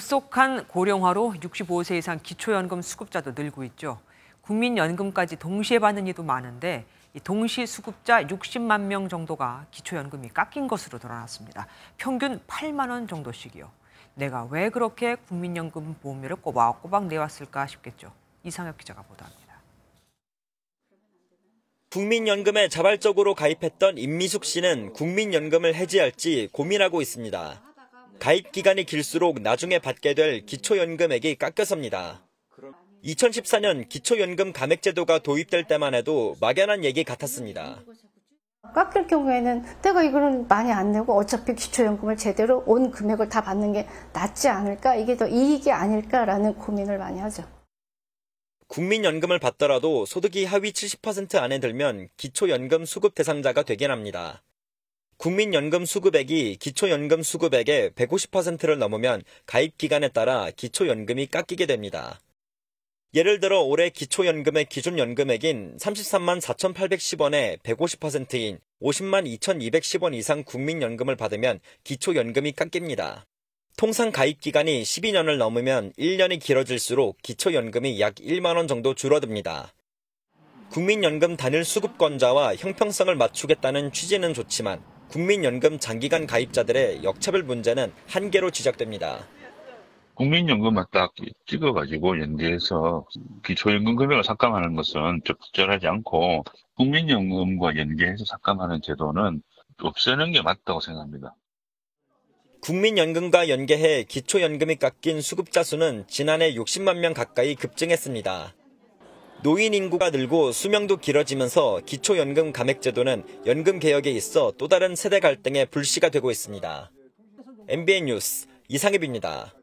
급속한 고령화로 65세 이상 기초연금 수급자도 늘고 있죠. 국민연금까지 동시에 받는 이도 많은데 동시 수급자 60만 명 정도가 기초연금이 깎인 것으로 드러났습니다. 평균 8만 원 정도씩이요. 내가 왜 그렇게 국민연금 보험료를 꼬박꼬박 내왔을까 싶겠죠. 이상혁 기자가 보도합니다. 국민연금에 자발적으로 가입했던 임미숙 씨는 국민연금을 해지할지 고민하고 있습니다. 가입 기간이 길수록 나중에 받게 될 기초연금액이 깎여섭니다. 2014년 기초연금 감액제도가 도입될 때만 해도 막연한 얘기 같았습니다. 깎일 경우에는 내가 이거는 많이 안 내고 어차피 기초연금을 제대로 온 금액을 다 받는 게 낫지 않을까 이게 더 이익이 아닐까라는 고민을 많이 하죠. 국민연금을 받더라도 소득이 하위 70% 안에 들면 기초연금 수급 대상자가 되긴 합니다. 국민연금 수급액이 기초연금 수급액의 150%를 넘으면 가입 기간에 따라 기초연금이 깎이게 됩니다. 예를 들어 올해 기초연금의 기준연금액인 33만 4,810원에 150%인 50만 2,210원 이상 국민연금을 받으면 기초연금이 깎입니다. 통상 가입 기간이 12년을 넘으면 1년이 길어질수록 기초연금이 약 1만원 정도 줄어듭니다. 국민연금 단일 수급권자와 형평성을 맞추겠다는 취지는 좋지만 국민연금 장기간 가입자들의 역차별 문제는 한계로 지적됩니다. 국민연금 맞딱 찍어가지고 연계해서 기초연금 금액을 삭감하는 것은 적절하지 않고 국민연금과 연계해서 삭감하는 제도는 없애는 게 맞다고 생각합니다. 국민연금과 연계해 기초연금이 깎인 수급자 수는 지난해 60만 명 가까이 급증했습니다. 노인 인구가 늘고 수명도 길어지면서 기초연금 감액제도는 연금 개혁에 있어 또 다른 세대 갈등의 불씨가 되고 있습니다. MBN 뉴스 이상엽입니다.